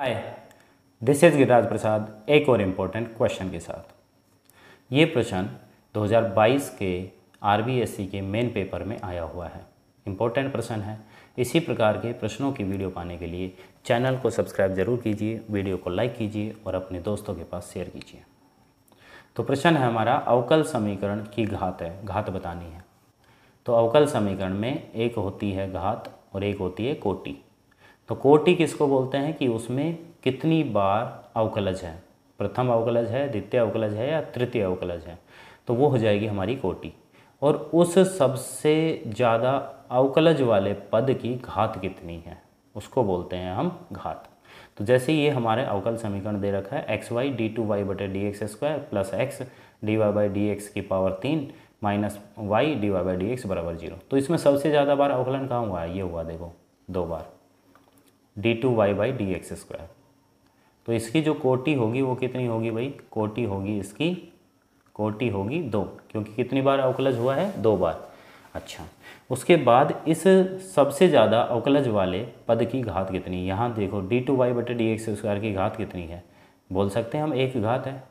hi this is Giriraj Prasad एक और important question के साथ ये प्रश्न 2022 के आर e के मेन पेपर में आया हुआ है इम्पोर्टेंट प्रश्न है इसी प्रकार के प्रश्नों की वीडियो पाने के लिए चैनल को सब्सक्राइब जरूर कीजिए वीडियो को लाइक कीजिए और अपने दोस्तों के पास शेयर कीजिए तो प्रश्न है हमारा अवकल समीकरण की घात है घात बतानी है तो अवकल समीकरण में एक होती है घात और एक होती है कोटी तो कोटि किसको बोलते हैं कि उसमें कितनी बार अवकलज है प्रथम अवकलज है द्वितीय अवकलज है या तृतीय अवकलज है तो वो हो जाएगी हमारी कोटि और उस सबसे ज़्यादा अवकलज वाले पद की घात कितनी है उसको बोलते हैं हम घात तो जैसे ये हमारे अवकल समीकरण दे रखा है X Y D two Y बटे D X square plus X D Y by D X की पावर तीन minus Y D Y by D X बराबर जीरो तो इसमें सबसे ज़्यादा बार अवकलन कहाँ हुआ है ये हुआ देखो दो बार D two Y by D X square तो इसकी जो कोटी होगी वो कितनी होगी भाई कोटी होगी इसकी कोटी होगी दो क्योंकि कितनी बार अवकलज हुआ है दो बार अच्छा उसके बाद इस सबसे ज़्यादा अवकलज वाले पद की घात कितनी यहाँ देखो डी टू वाई बटे डी एक्स स्क्वायर की घात कितनी है बोल सकते हैं हम एक घात है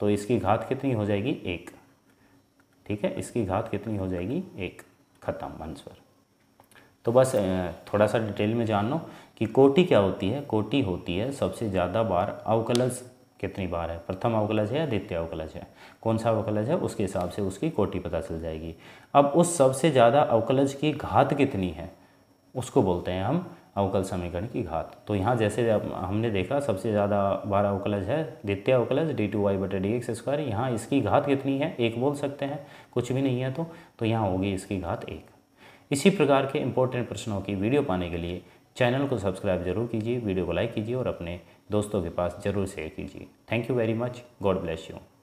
तो इसकी घात कितनी हो जाएगी एक ठीक है इसकी घात कितनी हो जाएगी एक खत्म आंसर तो बस थोड़ा सा डिटेल में जान लो कि कोटि क्या होती है कोटी होती है सबसे ज़्यादा बार अवकलज कितनी बार है प्रथम अवकलज है या द्वितीय अवकलज है कौन सा अवकलज है उसके हिसाब से उसकी कोटी पता चल जाएगी अब उस सबसे ज़्यादा अवकलज की घात कितनी है उसको बोलते हैं हम अवकल समीकरण की घात तो यहाँ जैसे हमने देखा सबसे ज़्यादा बार अवकलज है द्वितीय अवकलज डी टू वाई बटे डी एक्स स्क्वायर यहाँ इसकी घात कितनी है एक बोल सकते हैं कुछ भी नहीं है तो, तो यहाँ होगी इसकी घात एक इसी प्रकार के इंपॉर्टेंट प्रश्नों की वीडियो पाने के लिए चैनल को सब्सक्राइब जरूर कीजिए वीडियो को लाइक कीजिए और अपने दोस्तों के पास जरूर शेयर कीजिए thank you very much God bless you